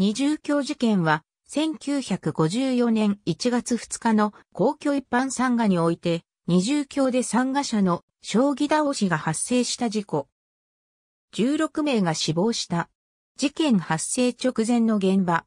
二重教事件は、1954年1月2日の公共一般参賀において、二重教で参賀者の将棋倒しが発生した事故。16名が死亡した。事件発生直前の現場。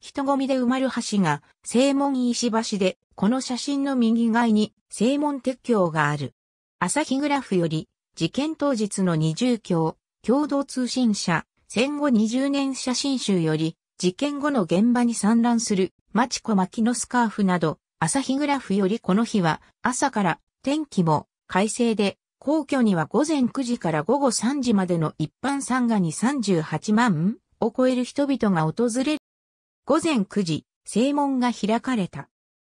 人混みで埋まる橋が、正門石橋で、この写真の右側に正門鉄橋がある。朝日グラフより、事件当日の二重教、共同通信社、戦後20年写真集より、事件後の現場に散乱する、マチコ巻きのスカーフなど、朝日グラフよりこの日は、朝から、天気も、快晴で、皇居には午前9時から午後3時までの一般参賀に38万を超える人々が訪れる。午前9時、正門が開かれた。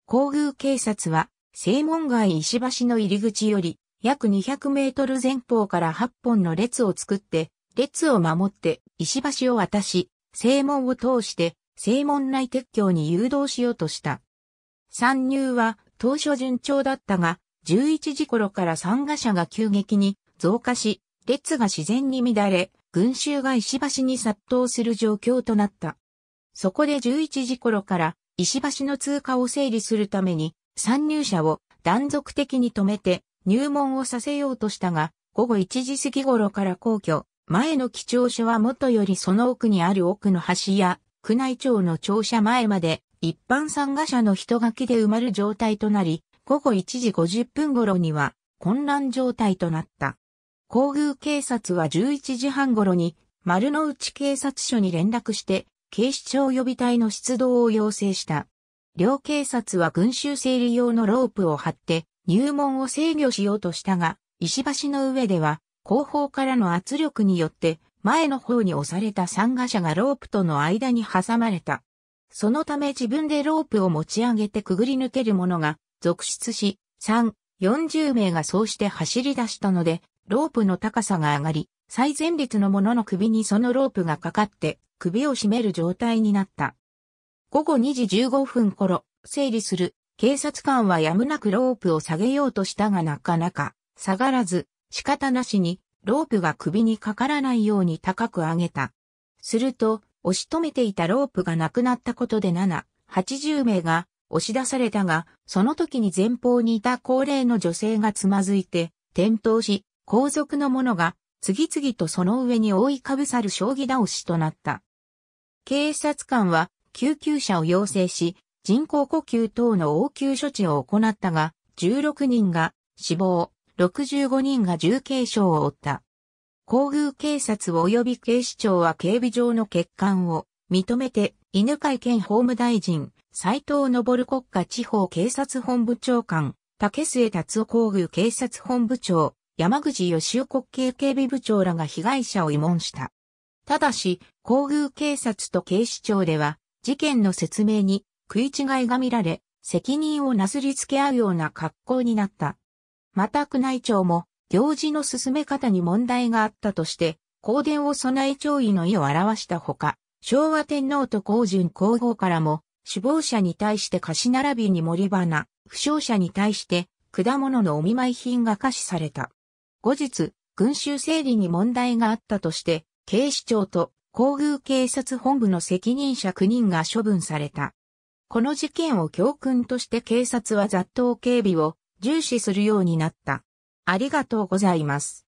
皇宮警察は、正門街石橋の入り口より、約200メートル前方から8本の列を作って、列を守って石橋を渡し、正門を通して正門内鉄橋に誘導しようとした。参入は当初順調だったが、11時頃から参加者が急激に増加し、列が自然に乱れ、群衆が石橋に殺到する状況となった。そこで11時頃から石橋の通過を整理するために参入者を断続的に止めて入門をさせようとしたが、午後1時過ぎ頃から皇居、前の基調所は元よりその奥にある奥の橋や、宮内庁の庁舎前まで、一般参賀者の人垣で埋まる状態となり、午後1時50分頃には混乱状態となった。皇宮警察は11時半頃に丸の内警察署に連絡して警視庁予備隊の出動を要請した。両警察は群衆整理用のロープを張って入門を制御しようとしたが、石橋の上では後方からの圧力によって前の方に押された参加者がロープとの間に挟まれた。そのため自分でロープを持ち上げてくぐり抜ける者が続出し、3、40名がそうして走り出したので、ロープの高さが上がり、最前列の者の首にそのロープがかかって、首を絞める状態になった。午後2時15分頃、整理する、警察官はやむなくロープを下げようとしたがなかなか、下がらず、仕方なしに、ロープが首にかからないように高く上げた。すると、押し止めていたロープがなくなったことで7、80名が押し出されたが、その時に前方にいた高齢の女性がつまずいて、転倒し、後続の者が次々とその上に覆いかぶさる将棋倒しとなった。警察官は救急車を要請し、人工呼吸等の応急処置を行ったが、16人が死亡、65人が重軽傷を負った。皇宮警察及び警視庁は警備上の欠陥を認めて、犬飼県法務大臣、斉藤昇国家地方警察本部長官、竹末達夫皇宮警察本部長、山口義雄国警警備部長らが被害者を慰問した。ただし、皇宮警察と警視庁では、事件の説明に食い違いが見られ、責任をなすりつけ合うような格好になった。また宮内庁も、行事の進め方に問題があったとして、香典を備え弔意の意を表したほか、昭和天皇と皇順皇后からも、死亡者に対して菓子並びに森花、負傷者に対して果物のお見舞い品が可視された。後日、群衆整理に問題があったとして、警視庁と皇宮警察本部の責任者9人が処分された。この事件を教訓として警察は雑踏警備を重視するようになった。ありがとうございます。